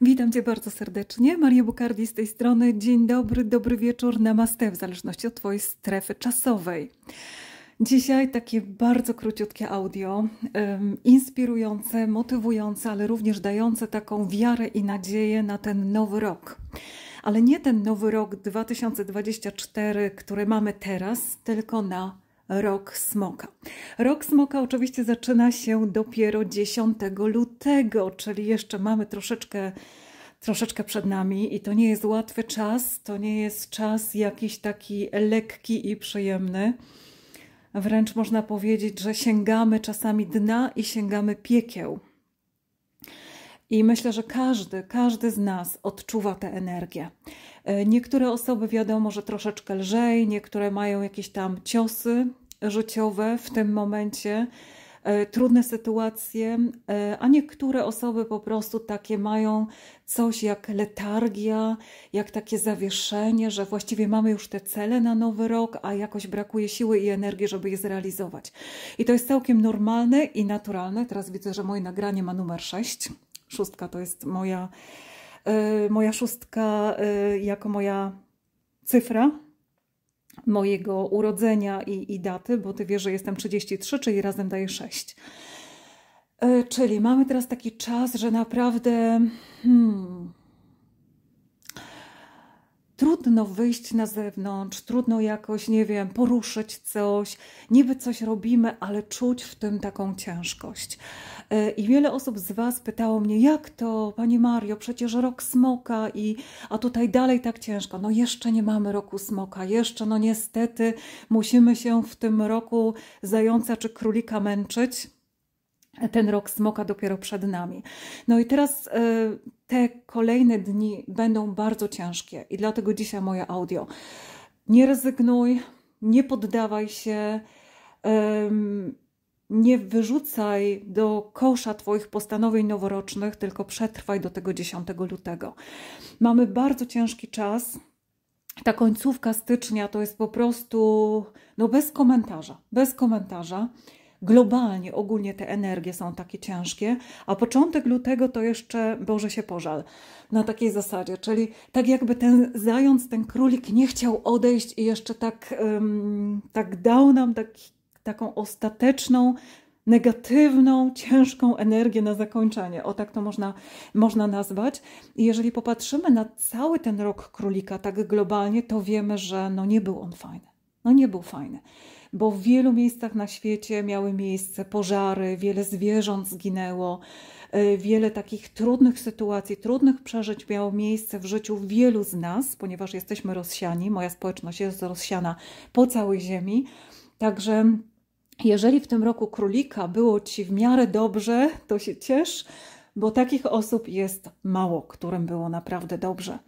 Witam Cię bardzo serdecznie. Maria Bukardi z tej strony. Dzień dobry, dobry wieczór, namaste, w zależności od Twojej strefy czasowej. Dzisiaj takie bardzo króciutkie audio, um, inspirujące, motywujące, ale również dające taką wiarę i nadzieję na ten nowy rok. Ale nie ten nowy rok 2024, który mamy teraz, tylko na Rok Smoka. Rok Smoka oczywiście zaczyna się dopiero 10 lutego, czyli jeszcze mamy troszeczkę, troszeczkę przed nami i to nie jest łatwy czas, to nie jest czas jakiś taki lekki i przyjemny. Wręcz można powiedzieć, że sięgamy czasami dna i sięgamy piekieł. I myślę, że każdy, każdy z nas odczuwa tę energię. E, niektóre osoby wiadomo, że troszeczkę lżej, niektóre mają jakieś tam ciosy życiowe w tym momencie, e, trudne sytuacje, e, a niektóre osoby po prostu takie mają coś jak letargia, jak takie zawieszenie, że właściwie mamy już te cele na nowy rok, a jakoś brakuje siły i energii, żeby je zrealizować. I to jest całkiem normalne i naturalne. Teraz widzę, że moje nagranie ma numer 6 szóstka to jest moja, y, moja szóstka y, jako moja cyfra mojego urodzenia i, i daty, bo ty wiesz, że jestem 33, czyli razem daje 6. Y, czyli mamy teraz taki czas, że naprawdę hmm, trudno wyjść na zewnątrz, trudno jakoś, nie wiem, poruszyć coś, niby coś robimy, ale czuć w tym taką ciężkość. E, I wiele osób z Was pytało mnie, jak to, Pani Mario, przecież rok smoka, i, a tutaj dalej tak ciężko. No jeszcze nie mamy roku smoka, jeszcze no niestety musimy się w tym roku zająca czy królika męczyć ten rok smoka dopiero przed nami. No i teraz y, te kolejne dni będą bardzo ciężkie i dlatego dzisiaj moje audio. Nie rezygnuj, nie poddawaj się. Y, nie wyrzucaj do kosza Twoich postanowień noworocznych, tylko przetrwaj do tego 10 lutego. Mamy bardzo ciężki czas. Ta końcówka stycznia to jest po prostu, no bez komentarza, bez komentarza. Globalnie, ogólnie te energie są takie ciężkie, a początek lutego to jeszcze Boże się pożal na takiej zasadzie, czyli tak jakby ten zając, ten królik nie chciał odejść i jeszcze tak, um, tak dał nam taki taką ostateczną, negatywną, ciężką energię na zakończenie. O tak to można, można nazwać. I jeżeli popatrzymy na cały ten rok królika tak globalnie, to wiemy, że no nie był on fajny. No nie był fajny, bo w wielu miejscach na świecie miały miejsce pożary, wiele zwierząt zginęło, y, wiele takich trudnych sytuacji, trudnych przeżyć miało miejsce w życiu wielu z nas, ponieważ jesteśmy rozsiani, moja społeczność jest rozsiana po całej ziemi. Także jeżeli w tym roku królika było Ci w miarę dobrze, to się ciesz, bo takich osób jest mało, którym było naprawdę dobrze.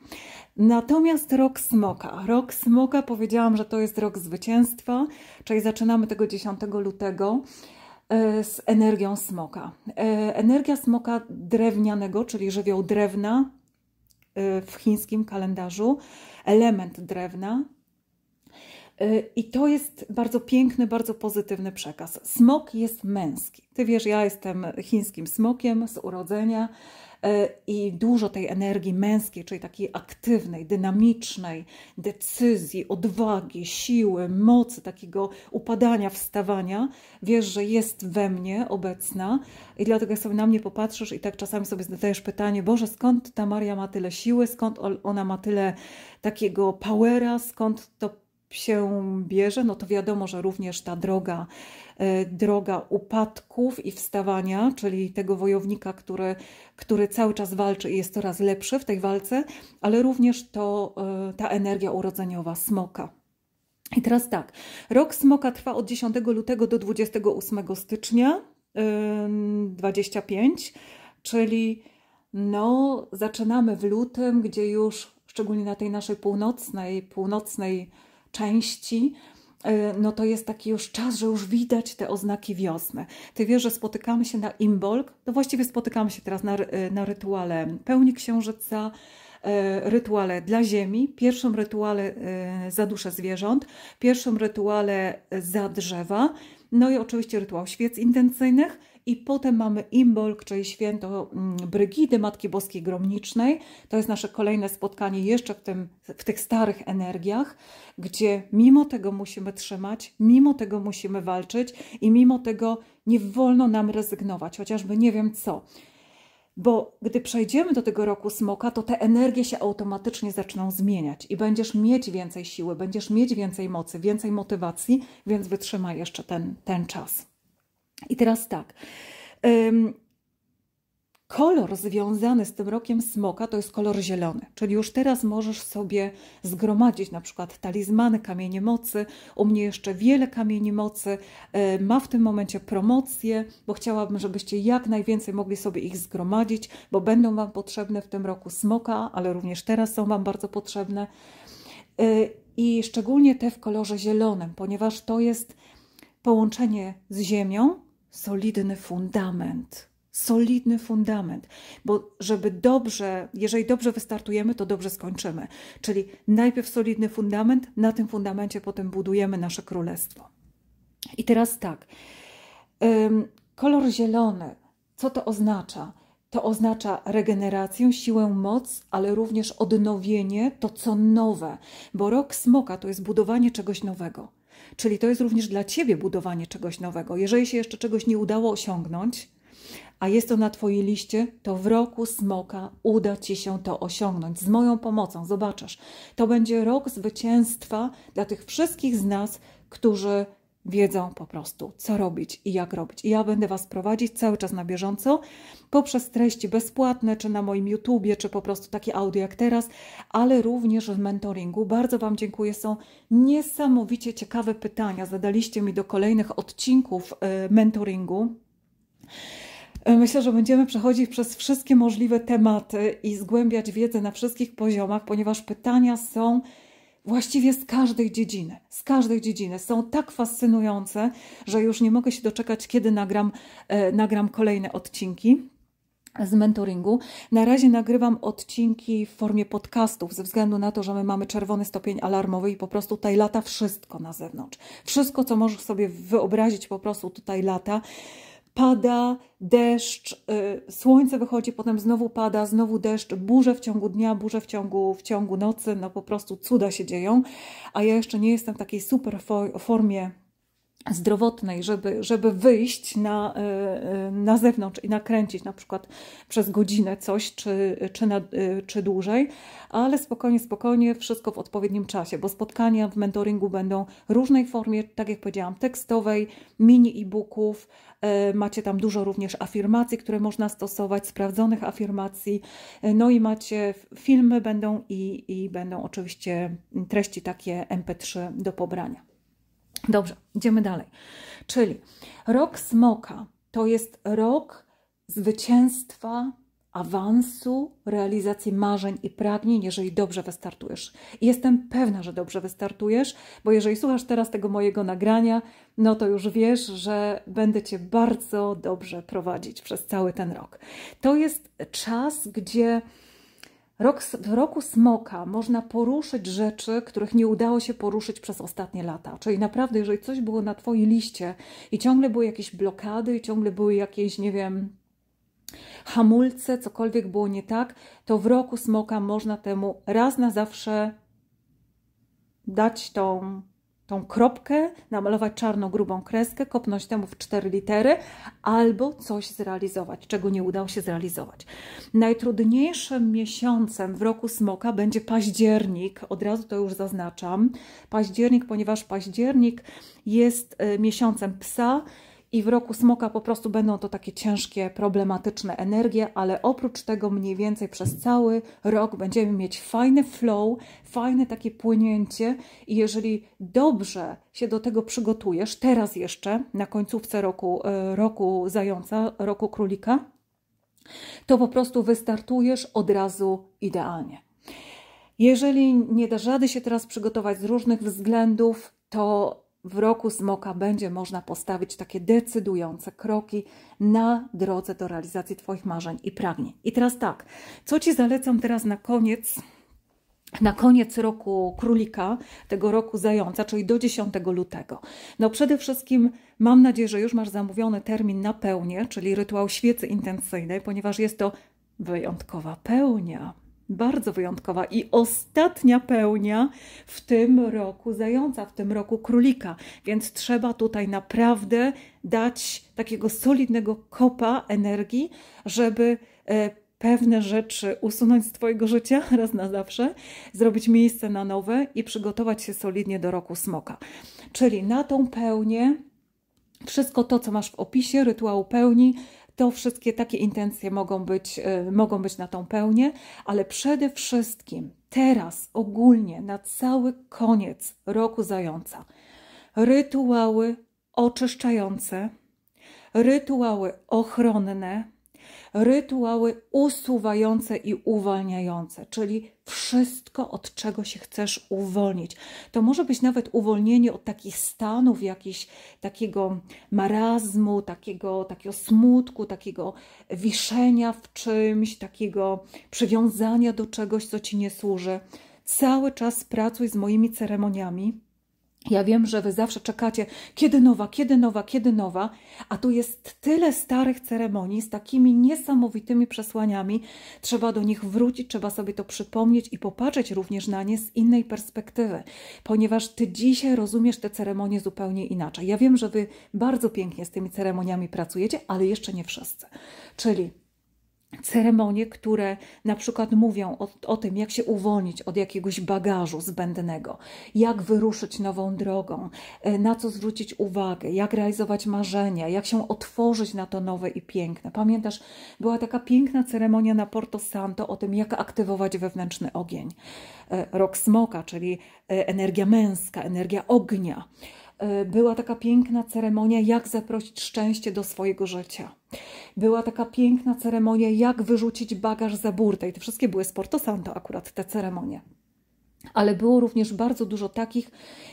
Natomiast rok smoka. Rok smoka powiedziałam, że to jest rok zwycięstwa, czyli zaczynamy tego 10 lutego e, z energią smoka. E, energia smoka drewnianego, czyli żywioł drewna e, w chińskim kalendarzu, element drewna Y, I to jest bardzo piękny, bardzo pozytywny przekaz. Smok jest męski. Ty wiesz, ja jestem chińskim smokiem z urodzenia y, i dużo tej energii męskiej, czyli takiej aktywnej, dynamicznej, decyzji, odwagi, siły, mocy, takiego upadania, wstawania, wiesz, że jest we mnie obecna i dlatego jak sobie na mnie popatrzysz i tak czasami sobie zadajesz pytanie, Boże, skąd ta Maria ma tyle siły, skąd ona ma tyle takiego powera, skąd to się bierze, no to wiadomo, że również ta droga, e, droga upadków i wstawania, czyli tego wojownika, który, który cały czas walczy i jest coraz lepszy w tej walce, ale również to e, ta energia urodzeniowa smoka. I teraz tak, rok smoka trwa od 10 lutego do 28 stycznia 25, e, czyli no zaczynamy w lutym, gdzie już szczególnie na tej naszej północnej, północnej części, e, no to jest taki już czas, że już widać te oznaki wiosny. Ty wiesz, że spotykamy się na imbolg, no właściwie spotykamy się teraz na, e, na rytuale pełni księżyca, e, rytuale dla ziemi, pierwszym rytuale za dusze zwierząt, pierwszym rytuale za drzewa, no i oczywiście rytuał świec intencyjnych, i potem mamy Imbolc, czyli święto mm, Brygidy Matki Boskiej Gromnicznej. To jest nasze kolejne spotkanie jeszcze w, tym, w tych starych energiach, gdzie mimo tego musimy trzymać, mimo tego musimy walczyć i mimo tego nie wolno nam rezygnować, chociażby nie wiem co bo gdy przejdziemy do tego roku smoka, to te energie się automatycznie zaczną zmieniać i będziesz mieć więcej siły, będziesz mieć więcej mocy, więcej motywacji, więc wytrzymaj jeszcze ten, ten czas. I teraz tak. Kolor związany z tym rokiem smoka to jest kolor zielony, czyli już teraz możesz sobie zgromadzić na przykład talizmany, kamienie mocy. U mnie jeszcze wiele kamieni mocy e, ma w tym momencie promocję, bo chciałabym, żebyście jak najwięcej mogli sobie ich zgromadzić, bo będą Wam potrzebne w tym roku smoka, ale również teraz są Wam bardzo potrzebne. E, I szczególnie te w kolorze zielonym, ponieważ to jest połączenie z ziemią, solidny fundament. Solidny fundament, bo żeby dobrze, jeżeli dobrze wystartujemy, to dobrze skończymy. Czyli najpierw solidny fundament, na tym fundamencie potem budujemy nasze królestwo. I teraz tak. Kolor zielony, co to oznacza? To oznacza regenerację, siłę, moc, ale również odnowienie, to co nowe, bo rok smoka to jest budowanie czegoś nowego. Czyli to jest również dla ciebie budowanie czegoś nowego. Jeżeli się jeszcze czegoś nie udało osiągnąć, a jest to na Twojej liście, to w roku smoka uda Ci się to osiągnąć z moją pomocą. Zobaczysz, to będzie rok zwycięstwa dla tych wszystkich z nas, którzy wiedzą po prostu, co robić i jak robić. I ja będę Was prowadzić cały czas na bieżąco poprzez treści bezpłatne, czy na moim YouTubie, czy po prostu takie audio jak teraz, ale również w mentoringu. Bardzo Wam dziękuję. Są niesamowicie ciekawe pytania. Zadaliście mi do kolejnych odcinków e, mentoringu. E, myślę, że będziemy przechodzić przez wszystkie możliwe tematy i zgłębiać wiedzę na wszystkich poziomach, ponieważ pytania są właściwie z każdej dziedziny, z każdej dziedziny. Są tak fascynujące, że już nie mogę się doczekać, kiedy nagram, e, nagram kolejne odcinki z mentoringu. Na razie nagrywam odcinki w formie podcastów, ze względu na to, że my mamy czerwony stopień alarmowy i po prostu tutaj lata wszystko na zewnątrz. Wszystko, co możesz sobie wyobrazić, po prostu tutaj lata pada deszcz, y, słońce wychodzi, potem znowu pada, znowu deszcz, burze w ciągu dnia, burze w ciągu, w ciągu nocy, no po prostu cuda się dzieją, a ja jeszcze nie jestem w takiej super formie zdrowotnej, żeby, żeby wyjść na, e, e, na zewnątrz i nakręcić na przykład przez godzinę coś, czy, czy, na, e, czy dłużej, ale spokojnie, spokojnie, wszystko w odpowiednim czasie, bo spotkania w mentoringu będą różnej formie, tak jak powiedziałam, tekstowej, mini e-booków, macie tam dużo również afirmacji, które można stosować, sprawdzonych afirmacji, no i macie filmy będą i, i będą oczywiście treści takie MP3 do pobrania. Dobrze, idziemy dalej. Czyli rok smoka to jest rok zwycięstwa, awansu, realizacji marzeń i pragnień, jeżeli dobrze wystartujesz. I jestem pewna, że dobrze wystartujesz, bo jeżeli słuchasz teraz tego mojego nagrania, no to już wiesz, że będę cię bardzo dobrze prowadzić przez cały ten rok. To jest czas, gdzie Rok, w roku smoka można poruszyć rzeczy, których nie udało się poruszyć przez ostatnie lata. Czyli naprawdę, jeżeli coś było na Twojej liście i ciągle były jakieś blokady, i ciągle były jakieś, nie wiem, hamulce, cokolwiek było nie tak, to w roku smoka można temu raz na zawsze dać tą tą kropkę, namalować czarno-grubą kreskę, kopnąć temu w cztery litery albo coś zrealizować, czego nie udało się zrealizować. Najtrudniejszym miesiącem w roku smoka będzie październik, od razu to już zaznaczam. Październik, ponieważ październik jest e, miesiącem psa, i w roku smoka po prostu będą to takie ciężkie, problematyczne energie, ale oprócz tego mniej więcej przez cały rok będziemy mieć fajny flow, fajne takie płynięcie i jeżeli dobrze się do tego przygotujesz, teraz jeszcze na końcówce roku, e, roku zająca, roku królika, to po prostu wystartujesz od razu idealnie. Jeżeli nie da rady się teraz przygotować z różnych względów, to w roku smoka będzie można postawić takie decydujące kroki na drodze do realizacji Twoich marzeń i pragnień. I teraz tak, co Ci zalecam teraz na koniec? na koniec roku królika, tego roku zająca, czyli do 10 lutego. No przede wszystkim mam nadzieję, że już masz zamówiony termin na pełnię, czyli rytuał świecy intencyjnej, ponieważ jest to wyjątkowa pełnia bardzo wyjątkowa i ostatnia pełnia w tym roku zająca, w tym roku królika, więc trzeba tutaj naprawdę dać takiego solidnego kopa energii, żeby e, pewne rzeczy usunąć z Twojego życia raz na zawsze, zrobić miejsce na nowe i przygotować się solidnie do roku smoka. Czyli na tą pełnię wszystko to, co masz w opisie rytuału pełni, to wszystkie takie intencje mogą być, y, mogą być na tą pełnię, ale przede wszystkim teraz ogólnie na cały koniec roku zająca rytuały oczyszczające, rytuały ochronne, rytuały usuwające i uwalniające, czyli wszystko, od czego się chcesz uwolnić. To może być nawet uwolnienie od takich stanów, jakiegoś takiego marazmu, takiego, takiego smutku, takiego wiszenia w czymś, takiego przywiązania do czegoś, co ci nie służy. Cały czas pracuj z moimi ceremoniami ja wiem, że wy zawsze czekacie, kiedy nowa, kiedy nowa, kiedy nowa, a tu jest tyle starych ceremonii z takimi niesamowitymi przesłaniami. Trzeba do nich wrócić, trzeba sobie to przypomnieć i popatrzeć również na nie z innej perspektywy, ponieważ ty dzisiaj rozumiesz te ceremonie zupełnie inaczej. Ja wiem, że wy bardzo pięknie z tymi ceremoniami pracujecie, ale jeszcze nie wszyscy. Czyli ceremonie, które na przykład mówią o, o, tym, jak się uwolnić od jakiegoś bagażu zbędnego, jak wyruszyć nową drogą, e, na co zwrócić uwagę, jak realizować marzenia, jak się otworzyć na to nowe i piękne. Pamiętasz, była taka piękna ceremonia na Porto Santo o tym, jak aktywować wewnętrzny ogień. E, rok smoka, czyli e, energia męska, energia ognia. Y, była taka piękna ceremonia, jak zaprosić szczęście do swojego życia. Była taka piękna ceremonia, jak wyrzucić bagaż za burtę. I te wszystkie były Santo akurat te ceremonie. Ale było również bardzo dużo takich,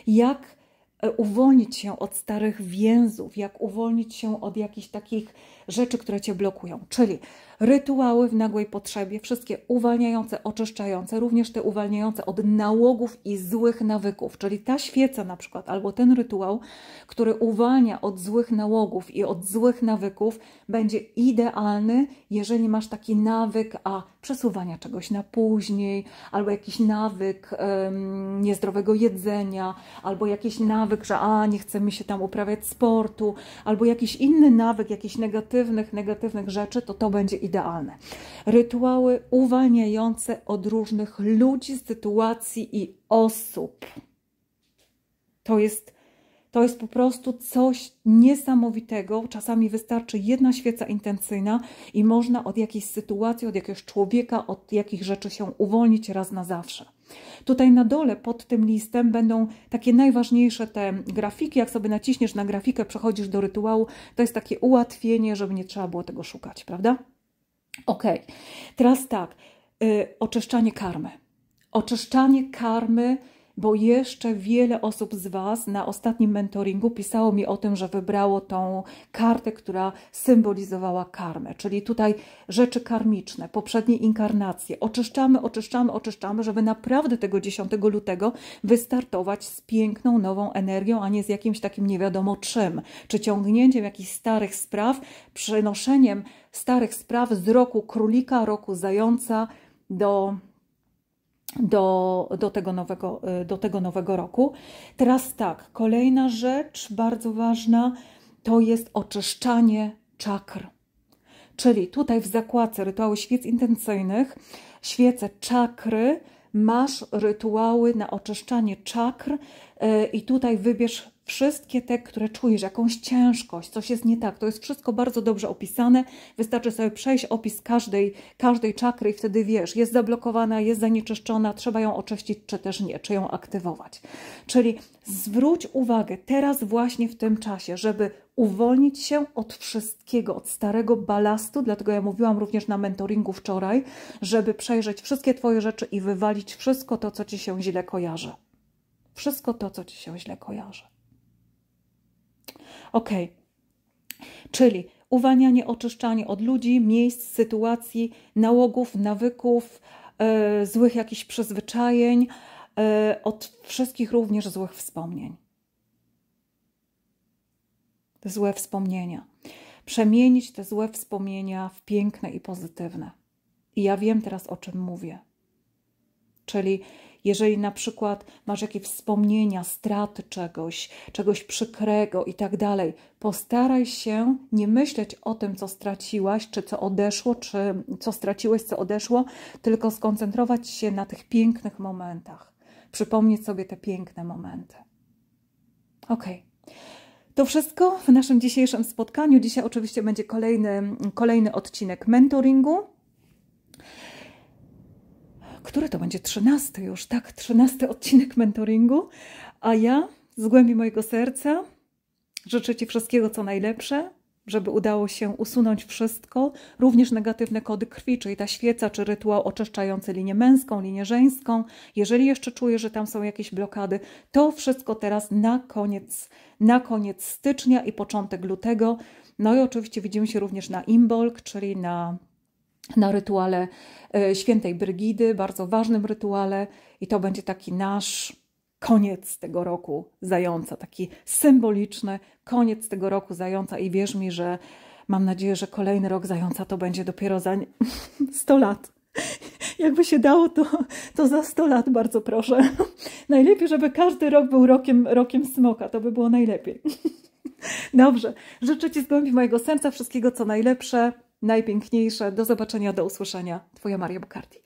jak e, uwolnić się od starych więzów, jak uwolnić się od jakichś takich rzeczy, które cię blokują, czyli rytuały w nagłej potrzebie, wszystkie uwalniające, oczyszczające, również te uwalniające od nałogów i złych nawyków, czyli ta świeca na przykład, albo ten rytuał, który uwalnia od złych nałogów i od złych nawyków, będzie idealny, jeżeli masz taki nawyk, a przesuwania czegoś na później, albo jakiś nawyk niezdrowego jedzenia, albo jakiś nawyk, że a nie mi się tam uprawiać sportu, albo jakiś inny nawyk, jakiś negatywny, negatywnych, negatywnych rzeczy, to to będzie idealne. Rytuały uwalniające od różnych ludzi, sytuacji i osób. To jest to jest po prostu coś niesamowitego. Czasami wystarczy jedna świeca intencyjna i można od jakiejś sytuacji, od jakiegoś człowieka, od jakich rzeczy się uwolnić raz na zawsze. Tutaj na dole pod tym listem będą takie najważniejsze te grafiki. Jak sobie naciśniesz na grafikę, przechodzisz do rytuału, to jest takie ułatwienie, żeby nie trzeba było tego szukać, prawda? Ok, teraz tak, yy, oczyszczanie karmy. Oczyszczanie karmy bo jeszcze wiele osób z Was na ostatnim mentoringu pisało mi o tym, że wybrało tą kartę, która symbolizowała karmę, czyli tutaj rzeczy karmiczne, poprzednie inkarnacje. Oczyszczamy, oczyszczamy, oczyszczamy, żeby naprawdę tego 10 lutego wystartować z piękną, nową energią, a nie z jakimś takim nie wiadomo czym, czy ciągnięciem jakichś starych spraw, przenoszeniem starych spraw z roku królika, roku zająca do do, do, tego nowego, y, do tego nowego roku. Teraz tak, kolejna rzecz bardzo ważna to jest oczyszczanie czakr. Czyli tutaj w zakładce rytuały świec intencyjnych, świece czakry, masz rytuały na oczyszczanie czakr y, i tutaj wybierz wszystkie te, które czujesz, jakąś ciężkość, coś jest nie tak, to jest wszystko bardzo dobrze opisane. Wystarczy sobie przejść opis każdej, każdej czakry i wtedy wiesz, jest zablokowana, jest zanieczyszczona, trzeba ją oczyścić, czy też nie, czy ją aktywować. Czyli zwróć uwagę teraz właśnie w tym czasie, żeby uwolnić się od wszystkiego, od starego balastu, dlatego ja mówiłam również na mentoringu wczoraj, żeby przejrzeć wszystkie Twoje rzeczy i wywalić wszystko to, co Ci się źle kojarzy. Wszystko to, co Ci się źle kojarzy. Ok, czyli uwalnianie, oczyszczanie od ludzi, miejsc, sytuacji, nałogów, nawyków, e, złych jakichś przyzwyczajeń, e, od wszystkich również złych wspomnień. Złe wspomnienia. Przemienić te złe wspomnienia w piękne i pozytywne. I ja wiem teraz, o czym mówię. Czyli jeżeli na przykład masz jakieś wspomnienia, straty czegoś, czegoś przykrego i tak dalej, postaraj się nie myśleć o tym, co straciłaś, czy co odeszło, czy co straciłeś, co odeszło, tylko skoncentrować się na tych pięknych momentach. Przypomnieć sobie te piękne momenty. OK. To wszystko w naszym dzisiejszym spotkaniu. Dzisiaj oczywiście będzie kolejny, kolejny odcinek mentoringu który to będzie trzynasty już, tak, trzynasty odcinek mentoringu, a ja z głębi mojego serca życzę Ci wszystkiego, co najlepsze, żeby udało się usunąć wszystko, również negatywne kody krwi, czyli ta świeca, czy rytuał oczyszczający linię męską, linię żeńską. Jeżeli jeszcze czuję, że tam są jakieś blokady, to wszystko teraz na koniec, na koniec stycznia i początek lutego. No i oczywiście widzimy się również na Imbolg, czyli na na rytuale e, świętej Brygidy, bardzo ważnym rytuale, i to będzie taki nasz koniec tego roku zająca, taki symboliczny koniec tego roku zająca. I wierz mi, że mam nadzieję, że kolejny rok zająca to będzie dopiero za 100 lat. Jakby się dało, to, to za 100 lat, bardzo proszę. Najlepiej, żeby każdy rok był rokiem, rokiem smoka, to by było najlepiej. Dobrze, życzę Ci z głębi mojego serca wszystkiego, co najlepsze najpiękniejsze. Do zobaczenia, do usłyszenia. Twoja Maria Bukardi.